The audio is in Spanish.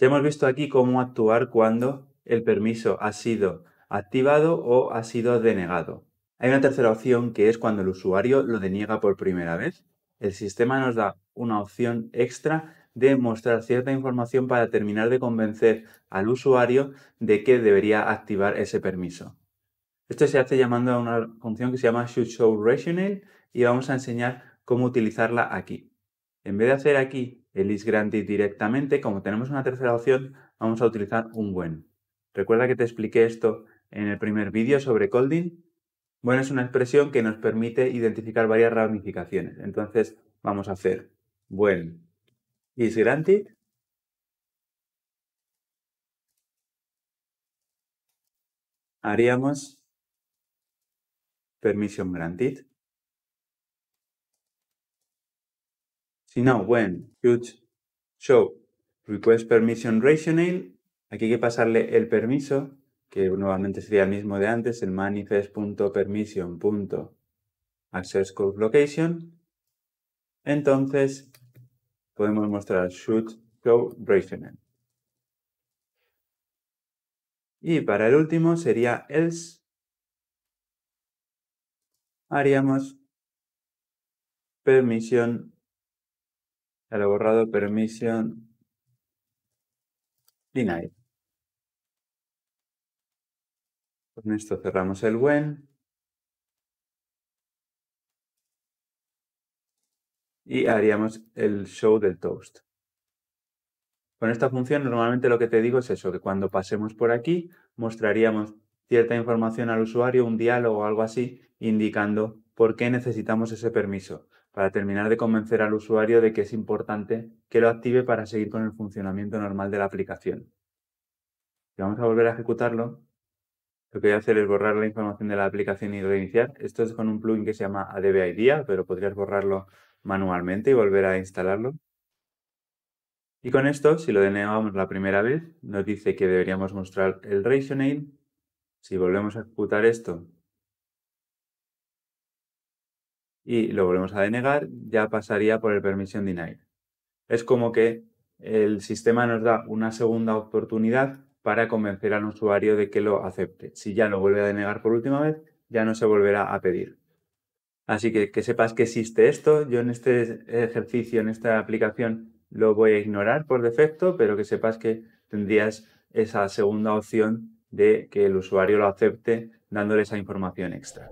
Ya hemos visto aquí cómo actuar cuando el permiso ha sido activado o ha sido denegado. Hay una tercera opción que es cuando el usuario lo deniega por primera vez. El sistema nos da una opción extra de mostrar cierta información para terminar de convencer al usuario de que debería activar ese permiso. Esto se hace llamando a una función que se llama should show rationale y vamos a enseñar cómo utilizarla aquí. En vez de hacer aquí el is granted directamente. Como tenemos una tercera opción, vamos a utilizar un when. Recuerda que te expliqué esto en el primer vídeo sobre colding. Bueno, es una expresión que nos permite identificar varias ramificaciones. Entonces, vamos a hacer when is granted haríamos permission granted. Si no, when, should show, request permission rationale. aquí hay que pasarle el permiso, que nuevamente sería el mismo de antes, el location. Entonces, podemos mostrar should show rational. Y para el último sería else. Haríamos permission borrado. permission denied. Con esto cerramos el when. Y haríamos el show del toast. Con esta función normalmente lo que te digo es eso, que cuando pasemos por aquí mostraríamos cierta información al usuario, un diálogo o algo así, indicando ¿Por qué necesitamos ese permiso? Para terminar de convencer al usuario de que es importante que lo active para seguir con el funcionamiento normal de la aplicación. Si vamos a volver a ejecutarlo, lo que voy a hacer es borrar la información de la aplicación y reiniciar. Esto es con un plugin que se llama ADB IDEA, pero podrías borrarlo manualmente y volver a instalarlo. Y con esto, si lo denegamos la primera vez, nos dice que deberíamos mostrar el ratio Si volvemos a ejecutar esto, y lo volvemos a denegar, ya pasaría por el permission denied. Es como que el sistema nos da una segunda oportunidad para convencer al usuario de que lo acepte. Si ya lo vuelve a denegar por última vez, ya no se volverá a pedir. Así que que sepas que existe esto. Yo en este ejercicio, en esta aplicación, lo voy a ignorar por defecto, pero que sepas que tendrías esa segunda opción de que el usuario lo acepte dándole esa información extra.